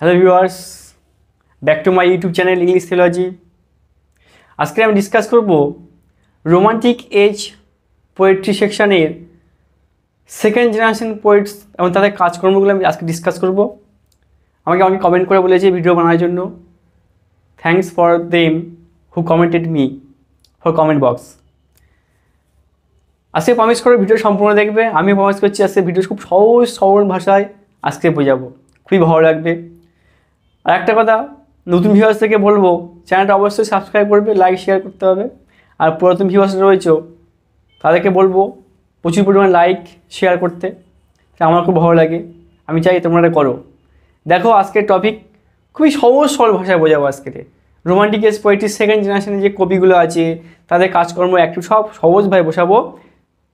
Hello viewers back to my YouTube channel English theology আজকে আমি discuss করব romantic age poetry সেকশানের second generation poets এবং তাদের কাজকর্মগুলো আমি আজকে ডিসকাস করব আমাকে অনেকে কমেন্ট করে বলেছে ভিডিও বানানোর জন্য thanks for them who commented me for comment box আজকে প্রমিস করে ভিডিও সম্পূর্ণ দেখবে আমি প্রমিস করছি আজকে ভিডিও খুব সহজ সরল ভাষায় আজকে বোঝাবো খুবই ভালো লাগবে আর একটা কথা নতুন ভিউয়ার্স থেকে বলবো চ্যানেলটা অবশ্যই সাবস্ক্রাইব করবে লাইক শেয়ার করতে হবে আর পুরাতন ভিউয়ার্স রয়েছে তাদেরকে বলবো প্রচুর পরিমাণ লাইক শেয়ার করতে আমার খুব ভালো লাগে আমি চাই তোমরা করো দেখো আজকের টপিক খুবই সহজ সরল ভাষায় বোঝাবো আজকের রোমান্টিক এস পোয়েট্রি সেকেন্ড জেনারেশনের যে কবিগুলো আছে তাদের কাজকর্ম একটু সব সহজভাবে বোঝাবো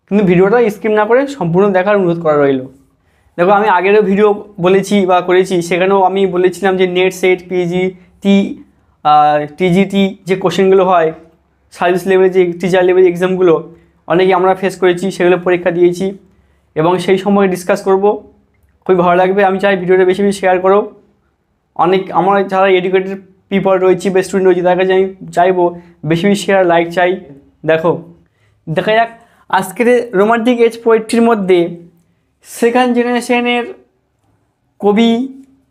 কিন্তু ভিডিওটা স্কিপ না করে সম্পূর্ণ দেখার অনুরোধ করা রইলো দেখো আমি আগেরও ভিডিও বলেছি বা করেছি সেখানেও আমি বলেছিলাম যে NET SET PGT TGT যে কোশ্চেনগুলো হয় সার্ভিস লেভেলে যে টিচার লেভেল এক্সামগুলো অনেকে আমরা ফেস করেছি সেগুলো পরীক্ষা দিয়েছি এবং সেই সময় ডিসকাস করব খুবই ভালো লাগবে আমি চাই ভিডিওটা বেশি বেশি শেয়ার করো অনেক আমার যারা এডুকেটেড পিপল রয়েছে বা স্টুডেন্ট রয়েছে তার কাছে আমি চাইবো বেশি বেশি শেয়ার লাইক চাই দেখো দেখা যাক আজকের রোমান্টিক এজ পোয়েট্রির মধ্যে সেকেন্ড জেনারেশনের কবি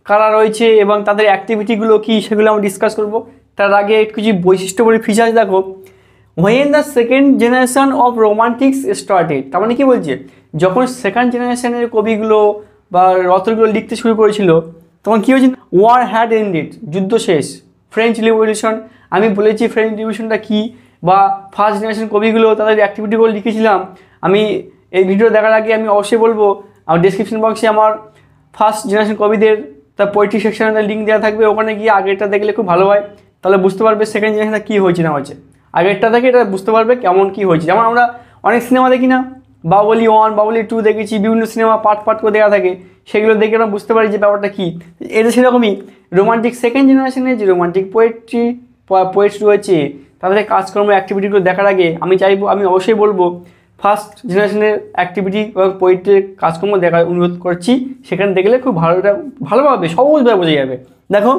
কারা রয়েছে এবং তাদের অ্যাক্টিভিটিগুলো কী সেগুলো আমরা ডিসকাস করব তার আগে কিছু বৈশিষ্ট্য বলে ফিচার্স দেখো when the second generation of romantics started তার মানে কী বলছে যখন সেকেন্ড জেনারেশনের কবিগুলো বা রথগুলো লিখতে শুরু করেছিল তখন কী হয়েছে ওয়ার হ্যাড এন্ডেড যুদ্ধ শেষ ফ্রেঞ্চ রিভলিউশন আমি বলেছি ফ্রেঞ্চ রিভলিউশনটা কী বা ফার্স্ট জেনারেশন কবিগুলো তাদের অ্যাক্টিভিটিগুলো লিখেছিলাম আমি এই ভিডিও দেখার আগে আমি অবশ্যই বলবো আমার ডিসক্রিপশন বক্সে আমার ফার্স্ট জেনারেশন কবিদের তার পোয়েট্রি সেকশনের লিঙ্ক দেওয়া থাকবে ওখানে গিয়ে আগেরটা দেখলে খুব ভালো হয় তাহলে বুঝতে পারবে সেকেন্ড জেনারেশনটা কী হয়েছে না হয়েছে আগেরটা থেকে এটা বুঝতে পারবে কেমন কী হয়েছে যেমন আমরা অনেক সিনেমা দেখি না বাবলি ওয়ান বাবলি টু দেখেছি বিভিন্ন সিনেমা পার্ট পার্ট করে দেওয়া থাকে সেগুলো দেখে আমরা বুঝতে পারি যে ব্যাপারটা কী এটা সেরকমই রোমান্টিক সেকেন্ড জেনারেশনে যে রোমান্টিক পোয়েট্রি পোয়েট্রি রয়েছে তাদের কাজকর্ম অ্যাক্টিভিটিগুলো দেখার আগে আমি চাইবো আমি অবশ্যই বলবো ফার্স্ট জেনারেশনের অ্যাক্টিভিটি এবং পোয়েট্রির কাজকর্ম দেখার অনুরোধ করছি সেখানে দেখলে খুব ভালোটা ভালোভাবে সহজভাবে বোঝা যাবে দেখো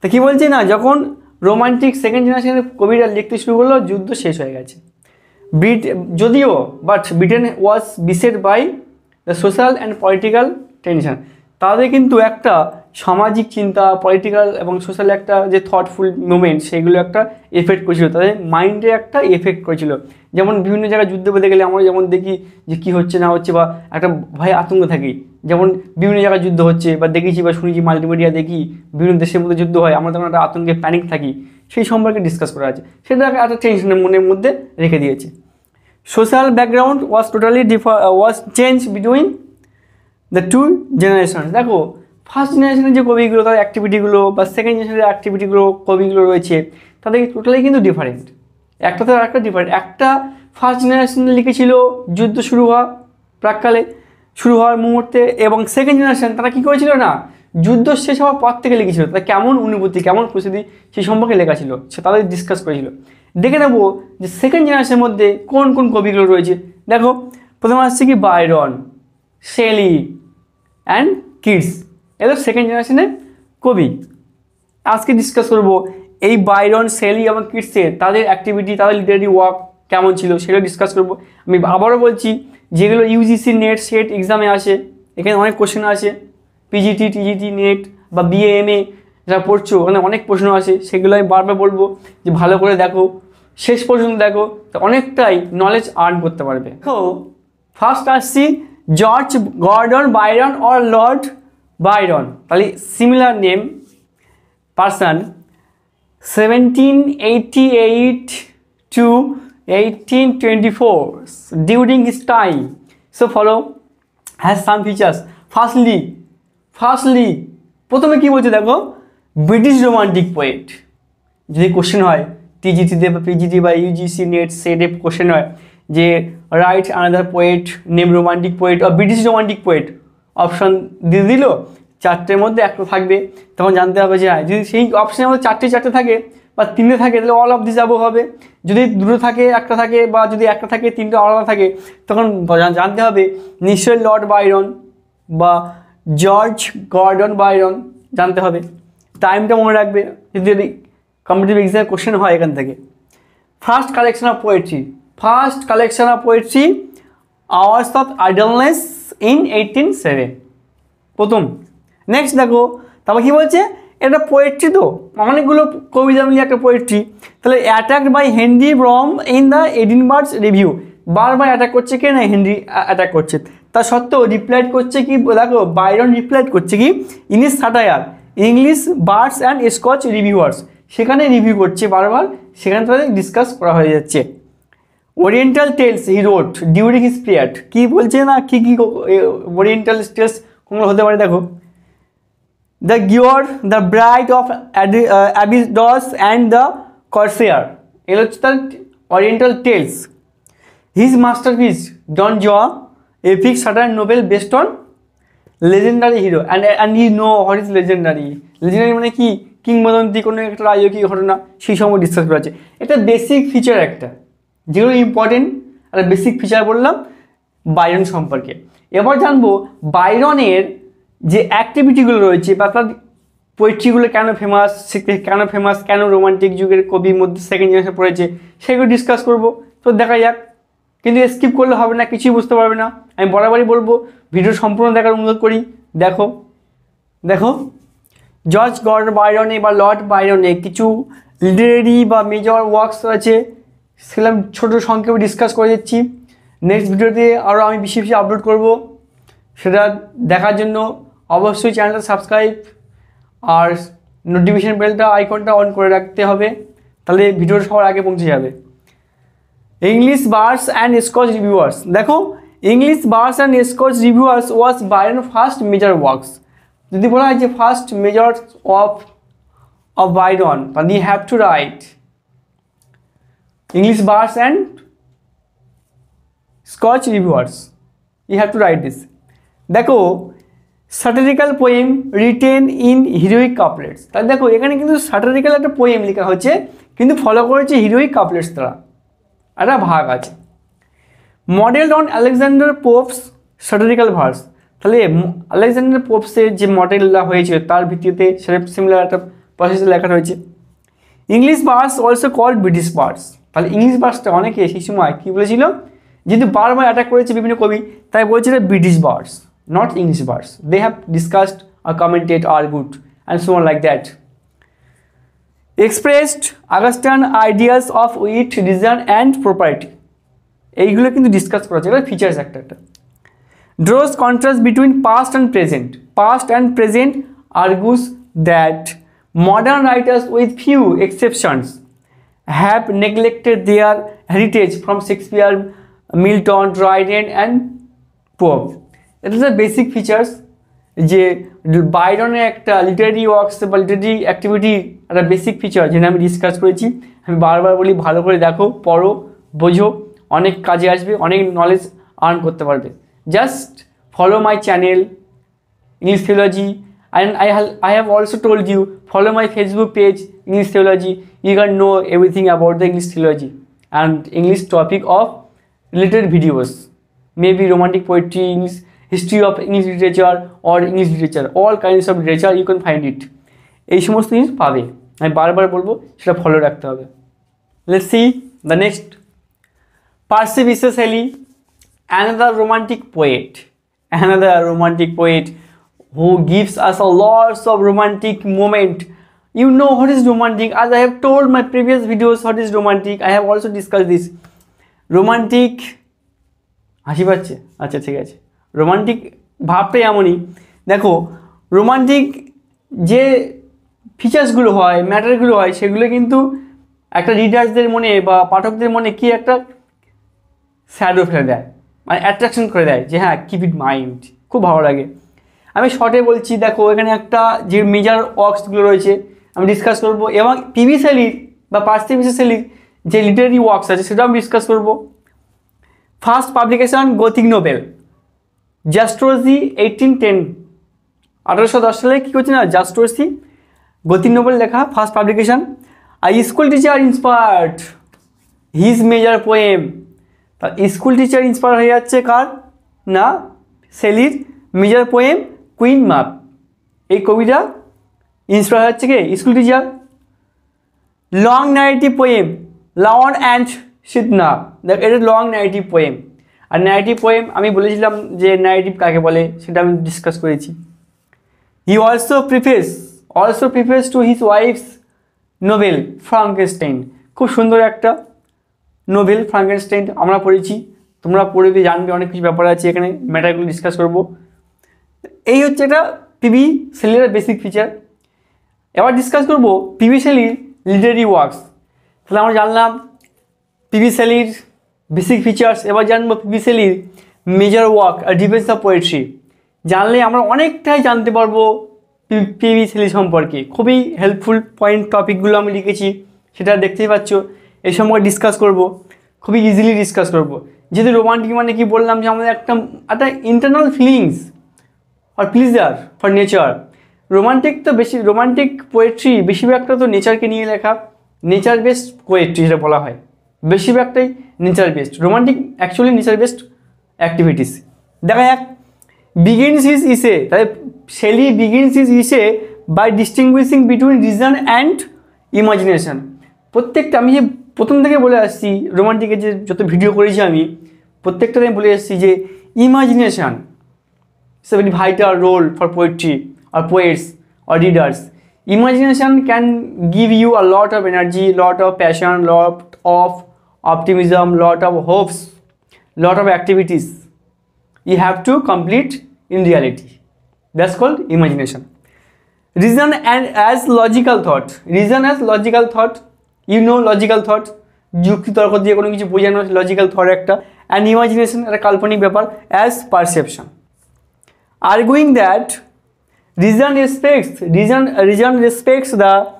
তো কী বলছি না যখন রোমান্টিক সেকেন্ড জেনারেশনের কবিরা লিখতে শুরু করলো যুদ্ধ শেষ হয়ে গেছে ব্রিট যদিও but Britain was beset by the social and political tension তাদের কিন্তু একটা সামাজিক চিন্তা পলিটিক্যাল এবং সোশ্যাল একটা যে থটফুল মুভমেন্ট সেগুলো একটা এফেক্ট করেছিল তাদের মাইন্ডে একটা এফেক্ট করেছিল যেমন বিভিন্ন জায়গায় যুদ্ধ বলতে গেলে আমরা যেমন দেখি যে কী হচ্ছে না হচ্ছে বা একটা ভয় আতঙ্ক থাকি যেমন বিভিন্ন জায়গায় যুদ্ধ হচ্ছে বা দেখেছি বা শুনেছি মাল্টিমিডিয়া দেখি বিভিন্ন দেশের মধ্যে যুদ্ধ হয় আমরা তখন একটা আতঙ্কে প্যানিক থাকি সেই সম্পর্কে ডিসকাস করা আছে সেটা একটা টেনশনের মনের মধ্যে রেখে দিয়েছে social background was totally differ was change between the two generation দেখো ফার্স্ট জেনারেশনের যে কবিগুলো তাদের অ্যাক্টিভিটিগুলো বা সেকেন্ড জেনারেশনের অ্যাক্টিভিটিগুলো কবিগুলো রয়েছে তাদের টোটালি কিন্তু ডিফারেন্ট একটা তো একটা ডিফারেন্ট একটা ফার্স্ট জেনারেশন লিখেছিল যুদ্ধ শুরু হওয়া প্রাককালে শুরু হওয়ার মুহূর্তে এবং সেকেন্ড জেনারেশন তারা কী করেছিল না যুদ্ধ শেষ হওয়ার পর থেকে লিখেছিল তারা কেমন অনুভূতি কেমন পরিস্থিতি সেই সম্পর্কে লেখা ছিল সে তাদের ডিসকাস করেছিল দেখে নেব যে সেকেন্ড জেনারেশনের মধ্যে কোন কোন কবিগুলো রয়েছে দেখো প্রথমে আসছে কি বাইরন শেলি অ্যান্ড কিডস এদের সেকেন্ড জেনারেশনের কবি আজকে ডিসকাস করব এই বাইরন সেলি এবং কিটসে তাদের অ্যাক্টিভিটি তাদের লিটারি ওয়ার্ক কেমন ছিল সেটা ডিসকাস করব আমি আবারও বলছি যেগুলো ইউজিসি নেট সেট এক্সামে আসে এখানে অনেক কোশ্চেন আসে পিজিটি টিজিটি নেট বা এ যারা পড়ছো ওখানে অনেক প্রশ্ন আসে সেগুলো আমি বারবার বলবো যে ভালো করে দেখো শেষ পর্যন্ত দেখো অনেকটাই নলেজ আর্ন করতে পারবে তো ফার্স্ট আসছি George Gordon Byron or Lord Byron তাহলে similar name person seventeen eighty eight to eighteen twenty four during his time so follow has some features firstly firstly প্রথমে কি বলছে দেখো ব্রিটিশ রোমান্টিক পোয়েট যদি কোশ্চেন হয় টিজিটিতে বা পিজিটি বা ইউজিসি নেট সেটে কোশ্চেন হয় যে write another poet name romantic poet বা ব্রিটিশ রোমান্টিক পোয়েট অপশান দিয়ে দিল চারটের মধ্যে একটা থাকবে তখন জানতে হবে যে হ্যাঁ যদি সেই অপশানের মধ্যে চারটে চারটে থাকে বা তিনটে থাকে তাহলে অল অফ দি যাবো হবে যদি দুটো থাকে একটা থাকে বা যদি একটা থাকে তিনটে আলাদা থাকে তখন জানতে হবে নিশ্চয় লর্ড বাইরন বা জর্জ গর্ডন বাইরন জানতে হবে টাইমটা মনে রাখবে যদি যদি কম্পিটিভ এক্সামের কোশ্চেন হয় এখান থেকে first collection of poetry first collection of poetry Hours of Idleness in eighteen seven প্রথম নেক্সট দেখো তারপর কী বলছে এটা পোয়েট্রি তো অনেকগুলো কবিতা মিলিয়ে একটা পোয়েট্রি তাহলে attack by Henry Brougham in the Edinburgh review বারবার অ্যাটাক করছে কে না হেনরি অ্যাটাক করছে তা সত্ত্বেও রিপ্লাইড করছে কি দেখো বাইরন রিপ্লাইড করছে কি English satire English bards and Scotch reviewers সেখানে রিভিউ করছে বারবার সেখানে তাদের ডিসকাস করা হয়ে যাচ্ছে oriental tales he wrote during his period কী বলছে না কী কী ওরিয়েন্টাল টেলস কোনগুলো হতে পারে দেখো the Giaour the Bride of Abydos and the Corsair এগুলো হচ্ছে তার oriental tales his masterpiece Don Juan epic satire novel based on legendary hero and and I know what is legendary legendary মানে কি কিংবদন্তি কোনো একটা রাজকীয় ঘটনা সেই সময় ডিসকাস করা আছে এটা বেসিক ফিচার একটা যেগুলো ইম্পর্টেন্ট একটা বেসিক ফিচার বললাম বাইরন সম্পর্কে এবার জানবো বাইরনের যে অ্যাক্টিভিটিগুলো রয়েছে বা তার পোয়েট্রিগুলো কেন ফেমাস কেন ফেমাস কেন রোমান্টিক যুগের কবির মধ্যে সেকেন্ড জেনারেশন পড়েছে সেগুলো ডিসকাস করব তো দেখা যাক কিন্তু স্কিপ করলে হবে না কিছুই বুঝতে পারবে না আমি বরাবরই বলবো ভিডিও সম্পূর্ণ দেখার অনুরোধ করি দেখো দেখো জর্জ গড বাইরনে বা লর্ড বাইরনে কিছু লিটারেরি বা মেজর ওয়ার্কস আছে সেগুলো ছোটো সংক্ষেপে ডিসকাস করে দিচ্ছি নেক্সট ভিডিওতে আরও আমি বেশি বেশি আপলোড করব সেটা দেখার জন্য অবশ্যই চ্যানেলটা সাবস্ক্রাইব আর নোটিফিকেশান বেলটা আইকনটা অন করে রাখতে হবে তাহলে ভিডিওটা সবার আগে পৌঁছে যাবে English bards and Scotch reviewers দেখো English bards and Scotch reviewers was Byron first major works যদি বলা হয় যে first major of of Byron তাহলে you have to write English bars and Scotch reviewers. You have to write this. দেখো satirical poem written in heroic couplets তাহলে দেখো এখানে কিন্তু স্যাটারিক্যাল একটা পোয়েম লেখা হচ্ছে কিন্তু ফলো করেছে হিরোইক কাপলেটস তারা একটা ভাগ আছে model on Alexander Pope's satirical verse তাহলে আলেকজান্ডার পোপসের যে মডেলটা হয়েছে তার ভিত্তিতে সেটা সিমিলার একটা প্রসেস লেখা রয়েছে English bards also call British bards তাহলে ইংলিশ বার্সটা অনেকে সেই সময় কী বলেছিল যেহেতু বারবার অ্যাটাক করেছে বিভিন্ন কবি তাই বলেছিল British bards not English bards they have discussed আর কমেন্টেড আর good and so like that expressed Augustan ideas of with reason and property এইগুলো কিন্তু ডিসকাস করা হচ্ছে ফিচার্স একটা একটা draws contrast between past and present past and present argues that modern writers with few exceptions have neglected their heritage from Shakespeare Milton Dryden and Pope it is the basic features যে বাইরনের একটা literary works বা literary activity একটা basic feature যেটা আমি discuss করেছি আমি বারবার বলি ভালো করে দেখো পড়ো বোঝো অনেক কাজে আসবে অনেক নলেজ আর্ন করতে পারবে just follow my channel English theology And I, ha- I have also told you, follow my Facebook page, English Theology. You can know everything about the English theology and English topic of related videos. Maybe romantic poetry, English, history of English literature or English literature. All kinds of literature you can find it. এই সমস্ত জিনিস পাবে আমি বারবার বলবো সেটা follow রাখতে হবে let see the next Percy Bysshe another romantic poet another romantic poet who gives us a lots of romantic moment you know what is romantic as i have told my previous videos what is romantic i have also discussed this romantic হাসি পাচ্ছে আচ্ছা ঠিক আছে romantic ভাবটাই এমনই দেখো romantic যে ফিচার্সগুলো হয় ম্যাটারগুলো হয় সেগুলো কিন্তু একটা রিডার্সদের মনে বা পাঠকদের মনে কি একটা স্যাডো ফেলে দেয় মানে অ্যাট্রাকশন করে দেয় যে হ্যাঁ কিপ ইট মাইন্ড খুব ভালো লাগে আমি শর্টে বলছি দেখো এখানে একটা যে মেজার ওয়ার্কসগুলো রয়েছে আমি ডিসকাস করব এবং পিভি সেলির বা পার্সি মিসি সেলির যে লিটারি ওয়ার্কস আছে সেটাও আমি ডিসকাস করব first publication Gothic novel Zastrozzi eighteen ten আঠারোশো দশ সালে কী করছে না জাস্ট্রোসি গতিক নোবেল লেখা ফার্স্ট পাবলিকেশন আর school teacher inspired his major poem তা স্কুল টিচার ইন্সপায়ার হয়ে যাচ্ছে কার না সেলির মেজার পোয়েম কুইন মাপ এই কবিতা ইন্সপায়ার হচ্ছে কে school teacher long narrative poem Laon and Cythna দেখ এটা লং ন্যারেটিভ পোয়েম আর ন্যারেটিভ পোয়েম আমি বলেছিলাম যে নাইটিভ কাকে বলে সেটা আমি ডিসকাস করেছি he also preface also preface to his wife's novel Frankenstein খুব সুন্দর একটা নোভেল ফ্রাঙ্কেস্টাইন আমরা পড়েছি তোমরা পড়বে জানবে অনেক কিছু ব্যাপার আছে এখানে ম্যাটারগুলো ডিসকাস করবো এই হচ্ছে এটা পিবি সেলের বেসিক ফিচার এবার ডিসকাস করব পিবি সেলির লিডারি ওয়ার্কস তাহলে আমরা জানলাম পিবি সেলির বেসিক ফিচার্স এবার জানবো পিবি সেলির মেজর ওয়ার্ক আর ডিফেন্স অফ পোয়েট্রি জানলে আমরা অনেকটাই জানতে পারবো পিবি সেলি সম্পর্কে খুবই হেল্পফুল পয়েন্ট টপিকগুলো আমি লিখেছি সেটা দেখতেই পাচ্ছ এই সময় ডিসকাস করব খুবই ইজিলি ডিসকাস করব যেহেতু রোমান্টিক মানে কি বললাম যে আমাদের একটা একটা internal feelings please pleasure for nature romantic তো বেশি রোমান্টিক পোয়েট্রি বেশিরভাগটা তো নেচারকে নিয়ে লেখা নেচার বেসড পোয়েট্রি যেটা বলা হয় বেশিরভাগটাই nature based romantic actually nature based activities দেখা যাক বিগিনস ইজ ইসে তাহলে Shelley begins his essay by distinguishing between reason and imagination প্রত্যেকটা আমি যে প্রথম থেকে বলে আসছি রোমান্টিকের যে যত ভিডিও করেছি আমি প্রত্যেকটাতে আমি বলে আসছি যে ইমাজিনেশান It's a very vital role for poetry or poets or readers. Imagination can give you a lot of energy, lot of passion, lot of optimism, lot of hopes, lot of activities. You have to complete in reality. That's called imagination. Reason and as logical thought. Reason as logical thought. You know logical thought. যুক্তি তর্ক দিয়ে কোনো কিছু বোঝানো logical thought একটা and imagination একটা কাল্পনিক ব্যাপার as perception arguing that reason respects reason reason respects the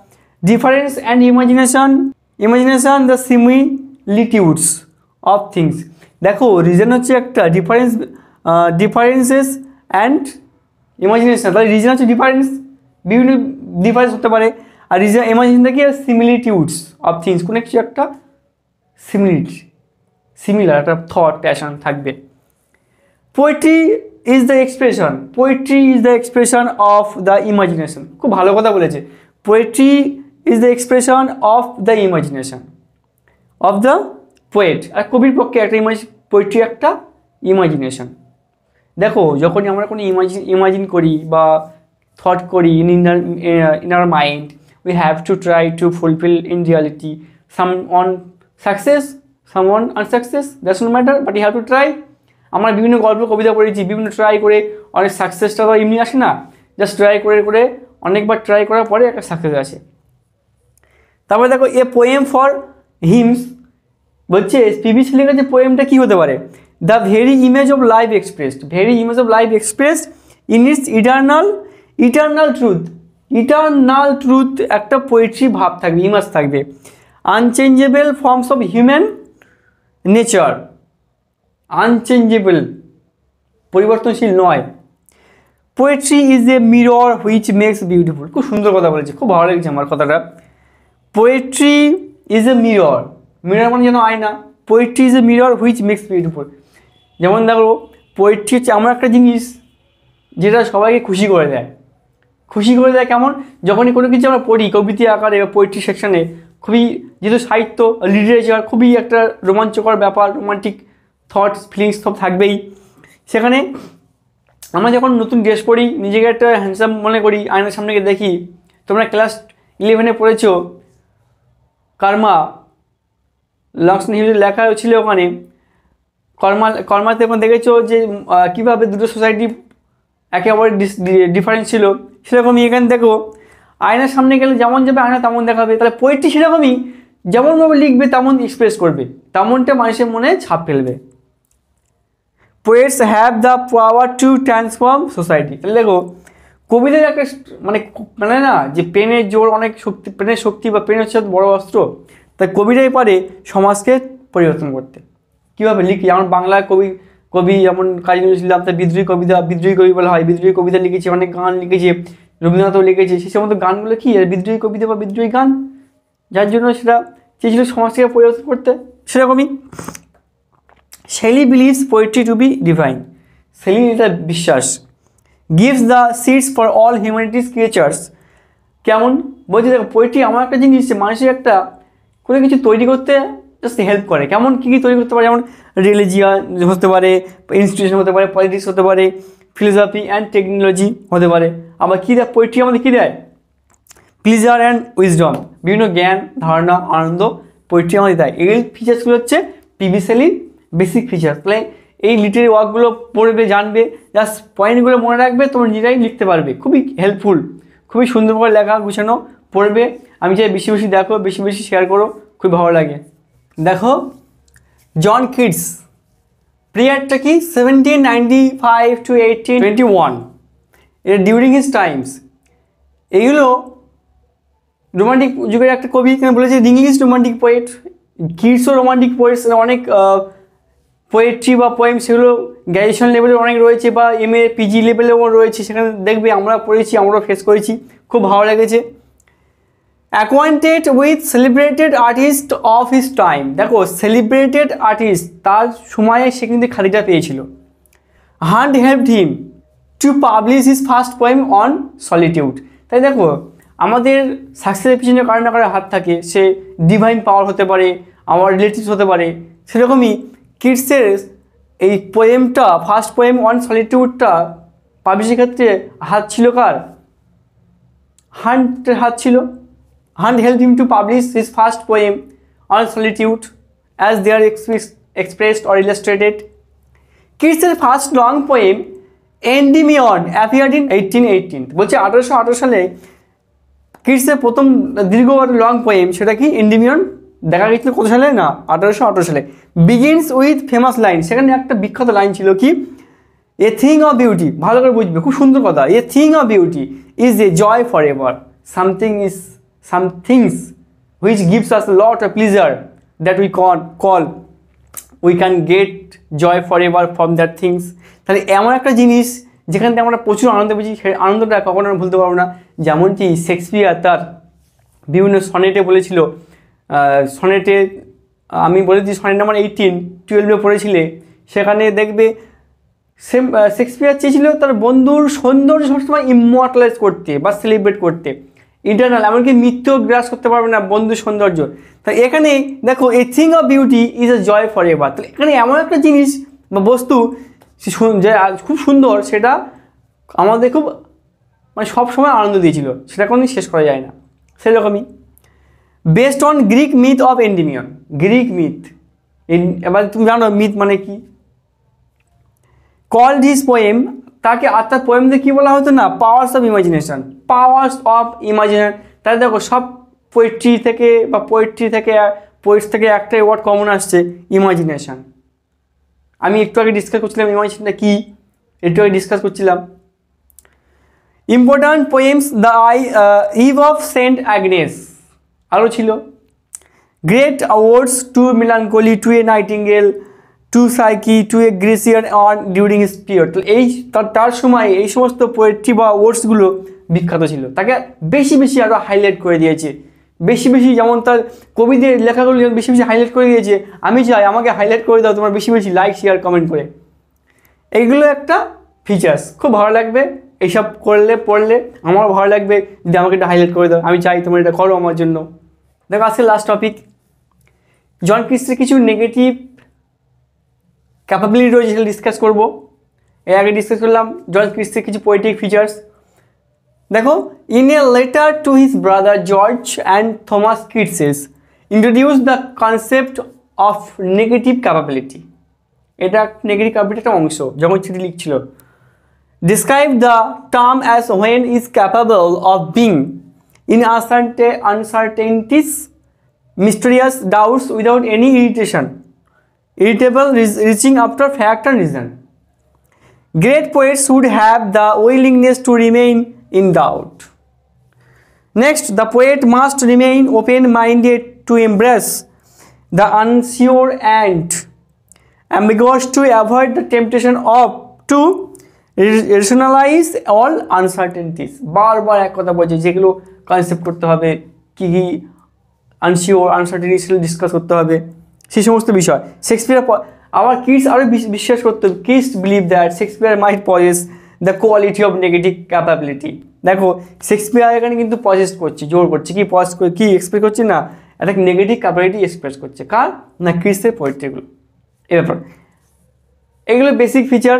difference and imagination imagination the similitudes of things দেখো রিজন হচ্ছে একটা ডিফারেন্স ডিফারেন্সেস অ্যান্ড ইমাজিনেশন তাহলে রিজন হচ্ছে ডিফারেন্স বিভিন্ন ডিফারেন্স হতে পারে আর রিজন ইমাজিনেশনটা কি সিমিলিটিউডস অফ থিংস কোনো কিছু একটা সিমিলিটি সিমিলার একটা থট প্যাশন থাকবে poetry is the expression poetry is the expression of the imagination খুব ভালো কথা বলেছে poetry is the expression of the imagination of the poet আর কবির পক্ষে একটা ইমাজ পোয়েট্রি একটা ইমাজিনেশন দেখো যখনই আমরা কোনো ইমাজিন ইমাজিন করি বা থট করি in in in our mind we have to try to fulfil in reality some on success some on unsuccess that's no matter but you have to try আমরা বিভিন্ন গল্প কবিতা পড়েছি বিভিন্ন ট্রাই করে অনেক সাকসেসটা তো এমনি আসে না জাস্ট ট্রাই করে করে অনেকবার ট্রাই করার পরে একটা সাকসেস আসে তারপরে দেখো এ পোয়েম ফর হিমস বলছে পিভি সিলিংয়ের যে পোয়েমটা কী হতে পারে the very image of life expressed very image of life express in its eternal eternal truth eternal truth একটা পোয়েট্রি ভাব থাকবে ইমাজ থাকবে unchangeable forms of human nature unchangeable পরিবর্তনশীল নয় poetry is a mirror which makes beautiful খুব সুন্দর কথা বলেছে খুব ভালো লেগেছে আমার কথাটা poetry is a mirror mirror মানে যেন আয়না poetry is a mirror which makes beautiful যেমন দেখো পোয়েট্রি হচ্ছে এমন একটা জিনিস যেটা সবাইকে খুশি করে দেয় খুশি করে দেয় কেমন যখনই কোনো কিছু আমরা পড়ি কবিতা আকারে বা পোয়েট্রি সেকশানে খুবই যেহেতু সাহিত্য লিটারেচার খুবই একটা রোমাঞ্চকর ব্যাপার রোমান্টিক থটস ফিলিংস সব থাকবেই সেখানে আমরা যখন নতুন ড্রেস পরি নিজেকে একটা হ্যান্ডসাম মনে করি আয়নার সামনে গিয়ে দেখি তোমরা ক্লাস ইলেভেনে পড়েছ কর্মা লক্সন হিউজের লেখা ছিল ওখানে কর্মা কর্মাতে এখন দেখেছো যে কীভাবে দুটো সোসাইটি একে অপরের ডিফারেন্স ছিল সেরকমই এখানে দেখো আয়নার সামনে গেলে যেমন যাবে আয়না তেমন দেখাবে তাহলে পোয়েট্রি সেরকমই যেমনভাবে লিখবে তেমন এক্সপ্রেস করবে তেমনটা মানুষের মনে ছাপ ফেলবে poets have the power to transform society তাহলে দেখো কবিদের একটা মানে মানে না যে পেনের জোর অনেক শক্তি পেনের শক্তি বা পেনের হচ্ছে বড় অস্ত্র তাই কবিরাই পারে সমাজকে পরিবর্তন করতে কীভাবে লিখি যেমন বাংলা কবি কবি যেমন কাজী নজরুল ইসলাম তার বিদ্রোহী কবিতা বিদ্রোহী কবি বলা হয় বিদ্রোহী কবিতা লিখেছে অনেক গান লিখেছে রবীন্দ্রনাথও লিখেছে সেই সমস্ত গানগুলো কি বিদ্রোহী কবিতা বা বিদ্রোহী গান যার জন্য সেটা চেয়েছিল সমাজকে পরিবর্তন করতে সেরকমই Shelley believes poetry to be divine Shelley এটা বিশ্বাস gives the seeds for all humanities creatures কেমন বলছি দেখো পোয়েট্রি আমার একটা জিনিস মানুষের একটা কোনো কিছু তৈরি করতে জাস্ট হেল্প করে কেমন কী কী তৈরি করতে পারে যেমন রিলিজিয়ান হতে পারে ইনস্টিটিউশন হতে পারে পলিটিক্স হতে পারে ফিলোসফি অ্যান্ড টেকনোলজি হতে পারে আবার কী দেয় পোয়েট্রি আমাদের কী দেয় প্লিজার অ্যান্ড উইজডম বিভিন্ন জ্ঞান ধারণা আনন্দ পোয়েট্রি আমাদের দেয় এই ফিচার্সগুলো হচ্ছে পিবি সেলির বেসিক ফিচার তাহলে এই লিটারি ওয়ার্কগুলো পড়বে জানবে জাস্ট পয়েন্টগুলো মনে রাখবে তোমরা নিজেরাই লিখতে পারবে খুবই হেল্পফুল খুবই সুন্দর করে লেখা গুছানো পড়বে আমি চাই বেশি বেশি দেখো বেশি বেশি শেয়ার করো খুব ভালো লাগে দেখো জন কিডস প্রিয়ারটা কি seventeen ninety five to eighteen twenty one during his times এইগুলো রোমান্টিক যুগের একটা কবি এখানে বলেছে রিং রোমান্টিক পোয়েট কিডসও রোমান্টিক পোয়েটস অনেক পোয়েট্রি বা পোয়েম সেগুলো গ্র্যাজুয়েশন লেভেলে অনেক রয়েছে বা এম এ পিজি লেভেলেও রয়েছে সেখানে দেখবে আমরা পড়েছি আমরাও ফেস করেছি খুব ভালো লেগেছে acquainted with celebrated artist of his time দেখো সেলিব্রেটেড আর্টিস্ট তার সময়ে সে কিন্তু খালিটা পেয়েছিল Hunt help him to publish his first poem on solitude তাই দেখো আমাদের সাকসেসের পিছনে কারো না কারো হাত থাকে সে ডিভাইন পাওয়ার হতে পারে আমার রিলেটিভস হতে পারে সেরকমই কিডসের এই পোয়েমটা ফার্স্ট পোয়েম অন সলিটিউডটা পাবলিশের ক্ষেত্রে হাত ছিল কার হান্টের হাত ছিল Hunt help him to publish his first poem on solitude as they are expressed or illustrated কিডসের first long poem Endymion appeared in eighteen eighteen বলছে আঠারোশো আঠারো সালে কিডসের প্রথম দীর্ঘ লং পোয়েম সেটা কি এন্ডিমিয়ন দেখা গেছিল কত সালে না আঠারোশো আঠারো সালে বিগিনস উইথ ফেমাস লাইন সেখানে একটা বিখ্যাত লাইন ছিল কি এ থিং অফ বিউটি ভালো করে বুঝবে খুব সুন্দর কথা a thing of beauty is a joy for ever something is somethings which gives us lot of pleasure that we can call we can get joy for ever from that things তাহলে এমন একটা জিনিস যেখান থেকে আমরা প্রচুর আনন্দ পেয়েছি সেই আনন্দটা কখনো ভুলতে পারবো না যেমনটি শেক্সপিয়ার তার বিভিন্ন সনেটে বলেছিল সনেটে আমি বলেছি সনেট নাম্বার এইটিন টুয়েলভে পড়েছিলে সেখানে দেখবে সেম শেক্সপিয়ার চেয়েছিল তার বন্ধুর সৌন্দর্য সবসময় ইমোর্টালাইজ করতে বা সেলিব্রেট করতে ইন্টারনাল এমনকি মৃত্যু গ্রাস করতে পারবে না বন্ধু সৌন্দর্য তাই এখানে দেখো a thing of beauty is a joy for ever তাহলে এখানে এমন একটা জিনিস বা বস্তু যে খুব সুন্দর সেটা আমাদের খুব মানে সবসময় আনন্দ দিয়েছিল সেটা কোনো শেষ করা যায় না সেরকমই based on Greek myth of Endymion Greek myth এবার তুমি জানো মিথ মানে কি কল হিজ পোয়েম তাকে আর তার দিয়ে কী বলা হতো না powers of imagination powers of imagination তাহলে দেখো সব পোয়েট্রি থেকে বা পোয়েট্রি থেকে পোয়েটস থেকে একটাই ওয়ার্ড কমন আসছে ইমাজিনেশান আমি একটু আগে ডিসকাস করছিলাম ইমাজিনেশনটা কী একটু আগে ডিসকাস করছিলাম important poems the I eve of Saint Agnes আরও ছিল great odes to melan melancholy to a nightingale to Psyche to a Grecian urn during his period তো এই তার সময় এই সমস্ত পোয়েট্রি বা ওয়ার্ডসগুলো বিখ্যাত ছিল তাকে বেশি বেশি আরও হাইলাইট করে দিয়েছে বেশি বেশি যেমন তার কবিদের লেখাগুলো যেমন বেশি বেশি হাইলাইট করে দিয়েছে আমি চাই আমাকে হাইলাইট করে দাও তোমার বেশি বেশি লাইক শেয়ার কমেন্ট করে এইগুলো একটা ফিচার্স খুব ভালো লাগবে এইসব করলে পড়লে আমারও ভালো লাগবে যদি আমাকে এটা হাইলাইট করে দাও আমি চাই তোমার এটা করো আমার জন্য দেখো আজকে লাস্ট টপিক জন ক্রিস্টের কিছু নেগেটিভ ক্যাপাবিলিটি রয়েছে ডিসকাস করবো এর আগে ডিসকাস করলাম জন ক্রিস্টের কিছু পোয়েটিক ফিচার্স দেখো in a letter to his brother George and Thomas Keats's introduce the concept of negative capability এটা নেগেটিভ ক্যাপাবিলিটির একটা অংশ যখন চিঠি লিখছিল describe the term as when is capable of being in uncertain uncertainties mysterious doubts without any irritation irritable reaching after fact and reason great poet should have the willingness to remain in doubt next the poet must remain open minded to embrace the unsure and ambiguous to avoid the temptation of to rationalise all uncertainties বারবার এক কথা বলছে যেগুলো concept করতে হবে কী কী আনসিওর আনসার্টিনিটিসগুলো discuss করতে হবে সেই সমস্ত বিষয় শেক্সপিয়ার আবার কিডস আরও বিশ্বাস করতে হবে Keats believe that Shakespeare might possess the quality of negative capability দেখো শেক্সপিয়ার এখানে কিন্তু পজেস করছে জোর করছে কি পজ করে কী এক্সপ্রেস করছে না একটা নেগেটিভ ক্যাপাবিলিটি এক্সপ্রেস করছে কার না কিডসের পোয়েট্রিগুলো এ ব্যাপার এগুলো বেসিক ফিচার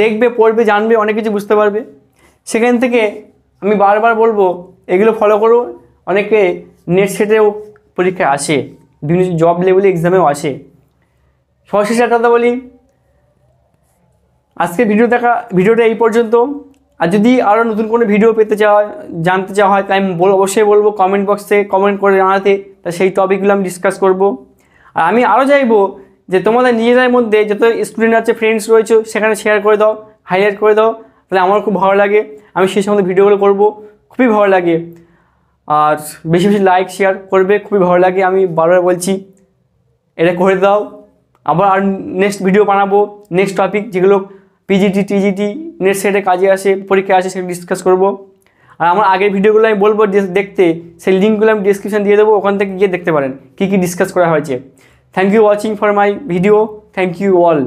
দেখবে পড়বে জানবে অনেক কিছু বুঝতে পারবে সেখান থেকে আমি বারবার বলবো এগুলো ফলো করো অনেকে নেট সেটেও পরীক্ষায় আসে বিভিন্ন জব লেভেলে এক্সামেও আসে সর্বশেষ একটা কথা বলি আজকে ভিডিও দেখা ভিডিওটা এই পর্যন্ত আর যদি আরও নতুন কোনো ভিডিও পেতে চাওয়া জানতে চাওয়া হয় তাই আমি অবশ্যই বলবো কমেন্ট বক্সে কমেন্ট করে জানাতে তা সেই টপিকগুলো আমি ডিসকাস করব আর আমি আরও চাইবো যে তোমাদের নিজেদের মধ্যে যত স্টুডেন্ট আছে ফ্রেন্ডস রয়েছে সেখানে শেয়ার করে দাও হাইলাইট করে দাও তাহলে আমার খুব ভালো লাগে আমি সেই সময় ভিডিওগুলো করবো খুবই ভালো লাগে আর বেশি বেশি লাইক শেয়ার করবে খুবই ভালো লাগে আমি বারবার বলছি এটা করে দাও আবার আর নেক্সট ভিডিও বানাবো নেক্সট টপিক যেগুলো পিজিটি টিজিটি নেট সেটে কাজে আসে পরীক্ষায় আসে সেগুলো ডিসকাস করবো আর আমার আগের ভিডিওগুলো আমি বলবো দেখতে সেই লিঙ্কগুলো আমি ডিসক্রিপশান দিয়ে দেবো ওখান থেকে গিয়ে দেখতে পারেন কী কী ডিসকাস করা হয়েছে thank you watching for my video thank you all